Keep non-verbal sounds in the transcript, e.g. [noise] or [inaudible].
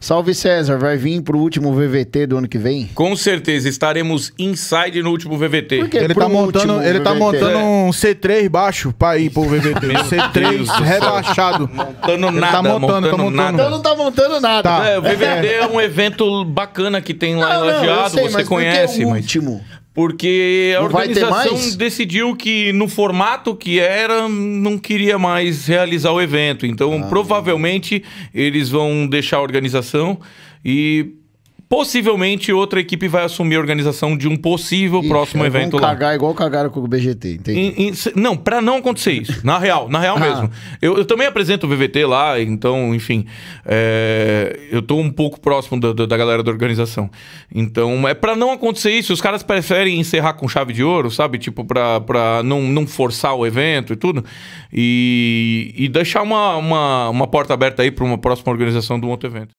Salve César, vai vir pro último VVT do ano que vem? Com certeza, estaremos inside no último VVT. Tá ele, tá montando, ele tá montando um C3 baixo pra ir pro VVT. C3 rebaixado. Montando Ele tá nada, tá montando, montando, tá montando. Então nada. não tá montando nada. Tá. É, o VVT é. é. um evento bacana que tem lá em não, Lajeado, sei, você mas o conhece, mas. Porque a não organização decidiu que no formato que era, não queria mais realizar o evento. Então, ah, provavelmente, é. eles vão deixar a organização e Possivelmente outra equipe vai assumir a organização de um possível Ixi, próximo evento vão lá. cagar igual cagaram com o BGT, entende? não, para não acontecer isso. Na real, na real [laughs] Ah. mesmo. Eu, eu também apresento o VVT lá, então, enfim. é, eu tô um pouco próximo da, da- da galera da organização. Então, é para não acontecer isso. Os caras preferem encerrar com chave de ouro, sabe? Tipo, pra, pra não, não forçar o evento e tudo. E, e deixar uma, uma, uma porta aberta aí para uma próxima organização de um outro evento.